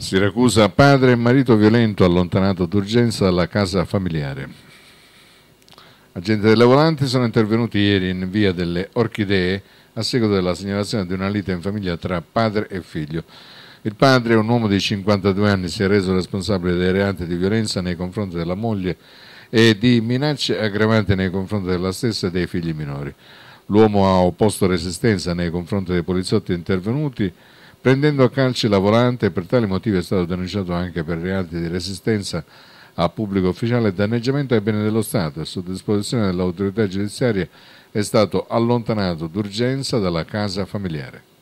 Siracusa, padre e marito violento allontanato d'urgenza dalla casa familiare. Agenti della Volante sono intervenuti ieri in via delle Orchidee a seguito della segnalazione di una lite in famiglia tra padre e figlio. Il padre, un uomo di 52 anni, si è reso responsabile dei reati di violenza nei confronti della moglie e di minacce aggravanti nei confronti della stessa e dei figli minori. L'uomo ha opposto resistenza nei confronti dei poliziotti intervenuti prendendo a calci la volante e per tale motivo è stato denunciato anche per reati di resistenza a pubblico ufficiale e danneggiamento ai beni dello Stato e su disposizione dell'autorità giudiziaria è stato allontanato d'urgenza dalla casa familiare.